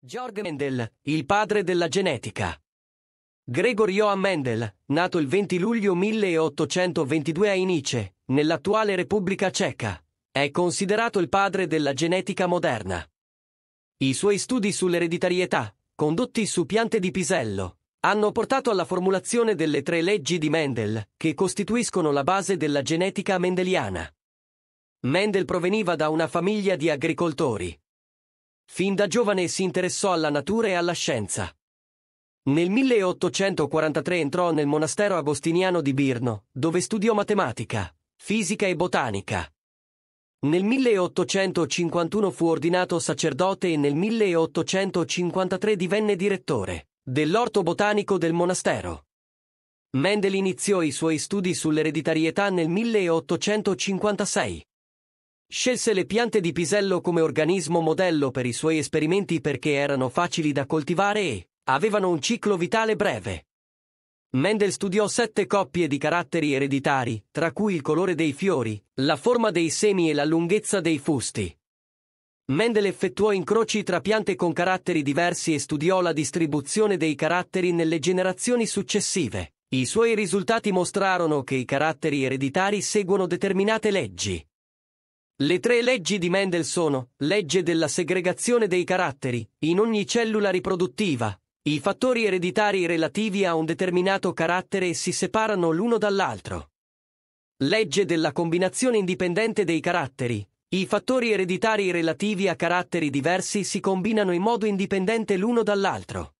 Georg Mendel, il padre della genetica. Gregor Johann Mendel, nato il 20 luglio 1822 a Inice, nell'attuale Repubblica Ceca, è considerato il padre della genetica moderna. I suoi studi sull'ereditarietà, condotti su piante di pisello, hanno portato alla formulazione delle tre leggi di Mendel, che costituiscono la base della genetica mendeliana. Mendel proveniva da una famiglia di agricoltori. Fin da giovane si interessò alla natura e alla scienza. Nel 1843 entrò nel monastero agostiniano di Birno, dove studiò matematica, fisica e botanica. Nel 1851 fu ordinato sacerdote e nel 1853 divenne direttore dell'orto botanico del monastero. Mendel iniziò i suoi studi sull'ereditarietà nel 1856. Scelse le piante di pisello come organismo modello per i suoi esperimenti perché erano facili da coltivare e avevano un ciclo vitale breve. Mendel studiò sette coppie di caratteri ereditari, tra cui il colore dei fiori, la forma dei semi e la lunghezza dei fusti. Mendel effettuò incroci tra piante con caratteri diversi e studiò la distribuzione dei caratteri nelle generazioni successive. I suoi risultati mostrarono che i caratteri ereditari seguono determinate leggi. Le tre leggi di Mendel sono legge della segregazione dei caratteri in ogni cellula riproduttiva. I fattori ereditari relativi a un determinato carattere si separano l'uno dall'altro. Legge della combinazione indipendente dei caratteri. I fattori ereditari relativi a caratteri diversi si combinano in modo indipendente l'uno dall'altro.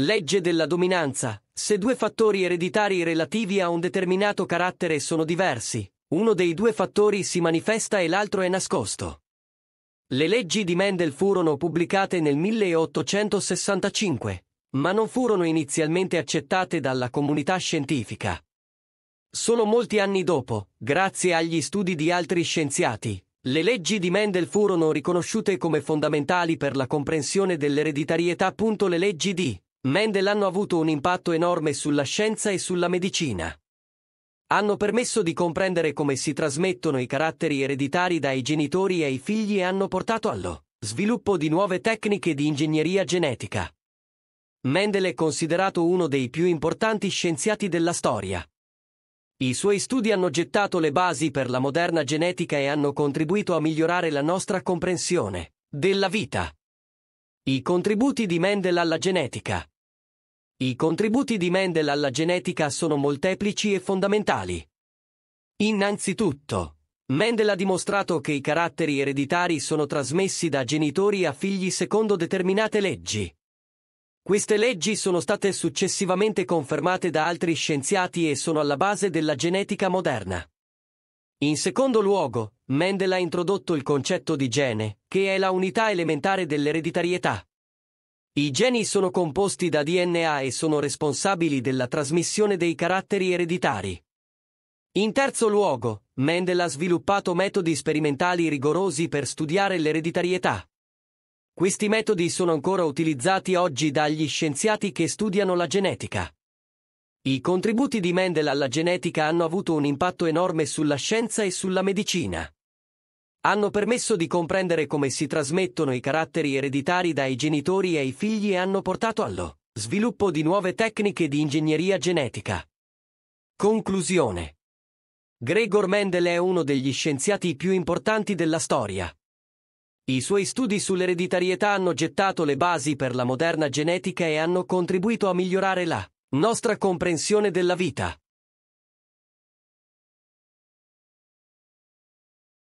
Legge della dominanza. Se due fattori ereditari relativi a un determinato carattere sono diversi, uno dei due fattori si manifesta e l'altro è nascosto. Le leggi di Mendel furono pubblicate nel 1865, ma non furono inizialmente accettate dalla comunità scientifica. Solo molti anni dopo, grazie agli studi di altri scienziati, le leggi di Mendel furono riconosciute come fondamentali per la comprensione dell'ereditarietà. Le leggi di Mendel hanno avuto un impatto enorme sulla scienza e sulla medicina hanno permesso di comprendere come si trasmettono i caratteri ereditari dai genitori ai figli e hanno portato allo sviluppo di nuove tecniche di ingegneria genetica. Mendel è considerato uno dei più importanti scienziati della storia. I suoi studi hanno gettato le basi per la moderna genetica e hanno contribuito a migliorare la nostra comprensione della vita. I contributi di Mendel alla genetica i contributi di Mendel alla genetica sono molteplici e fondamentali. Innanzitutto, Mendel ha dimostrato che i caratteri ereditari sono trasmessi da genitori a figli secondo determinate leggi. Queste leggi sono state successivamente confermate da altri scienziati e sono alla base della genetica moderna. In secondo luogo, Mendel ha introdotto il concetto di gene, che è la unità elementare dell'ereditarietà. I geni sono composti da DNA e sono responsabili della trasmissione dei caratteri ereditari. In terzo luogo, Mendel ha sviluppato metodi sperimentali rigorosi per studiare l'ereditarietà. Questi metodi sono ancora utilizzati oggi dagli scienziati che studiano la genetica. I contributi di Mendel alla genetica hanno avuto un impatto enorme sulla scienza e sulla medicina hanno permesso di comprendere come si trasmettono i caratteri ereditari dai genitori ai figli e hanno portato allo sviluppo di nuove tecniche di ingegneria genetica. Conclusione. Gregor Mendel è uno degli scienziati più importanti della storia. I suoi studi sull'ereditarietà hanno gettato le basi per la moderna genetica e hanno contribuito a migliorare la nostra comprensione della vita.